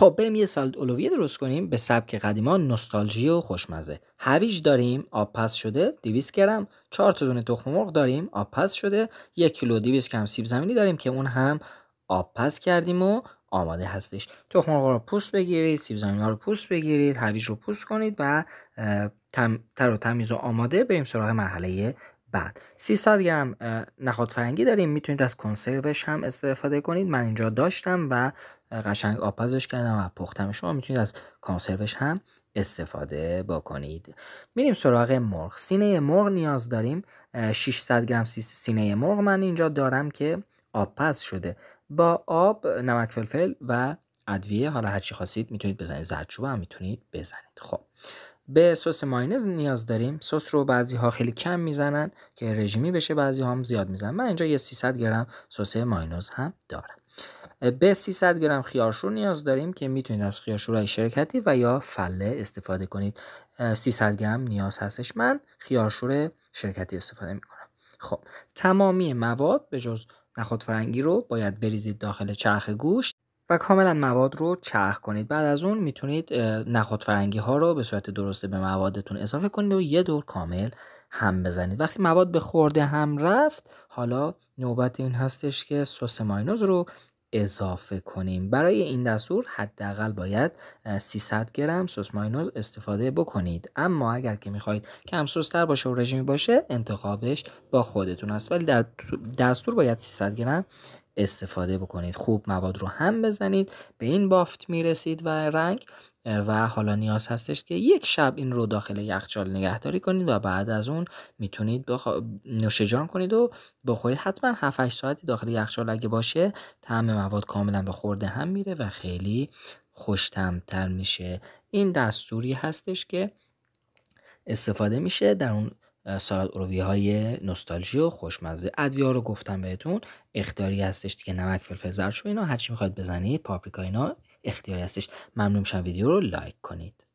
خب بریم یه سالاد اولویه درست کنیم به سبک قدیمان نوستالژی و خوشمزه هویج داریم آب پس شده 200 گرم چهار تا دونه تخم مرغ داریم آب پس شده یک کیلو 200 گرم سیب زمینی داریم که اون هم آب پس کردیم و آماده هستش تخم مرغ رو پوست بگیرید سیب زمینی رو پوست بگیرید هویج رو پوست کنید و تم، تر و تمیز و آماده بریم سراغ مرحله بعد 300 گرم نخود فرنگی داریم میتونید از کنسروش هم استفاده کنید من اینجا داشتم و قشنگ آبپزش کردم و پختم شما میتونید از کانسروش هم استفاده بکنید میریم سراغ مرغ سینه مرغ نیاز داریم 600 گرم سینه مرغ من اینجا دارم که آبپز شده با آب نمک فلفل و ادویه حالا هرچی خواستید میتونید بزنید زردچوبه هم میتونید بزنید خب به سس ماینز نیاز داریم سس رو بعضی ها خیلی کم میزنن که رژیمی بشه بعضی ها هم زیاد میزنن من اینجا یه 300 گرم سس ماینز هم دارم به 300 گرم خیارشور نیاز داریم که میتونید از خیارشورهای شرکتی و یا فله استفاده کنید 300 گرم نیاز هستش من خیارشور شرکتی استفاده میکنم خب تمامی مواد به جز نخود فرنگی رو باید بریزید داخل چرخ گوشت و کاملا مواد رو چرخ کنید بعد از اون میتونید نخود فرنگی ها رو به صورت درسته به موادتون اضافه کنید و یه دور کامل هم بزنید وقتی مواد به خورده هم رفت حالا نوبت این هستش که سس ماینوز رو اضافه کنیم برای این دستور حداقل باید 300 گرم سس ماینوز استفاده بکنید اما اگر که میخواهید کم سستر باشه و رژیمی باشه انتخابش با خودتون است ولی در دستور باید 300 گرم استفاده بکنید خوب مواد رو هم بزنید به این بافت میرسید و رنگ و حالا نیاز هستش که یک شب این رو داخل یخچال نگهداری کنید و بعد از اون میتونید بخ... نوشجان کنید و بخورید حتما 7 8 ساعتی داخل یخچال اگه باشه طعم مواد کاملا به خورده هم میره و خیلی خوشتمتر میشه این دستوری هستش که استفاده میشه در اون سالاد اروی های نوستالژی و خوشمزه ادویها رو گفتم بهتون اختیاری هستش دیگه نمک فلفل زرد شو اینا چی میخواید بزنید پاپریکا اینا اختیاری هستش ممنون میشم ویدیو رو لایک کنید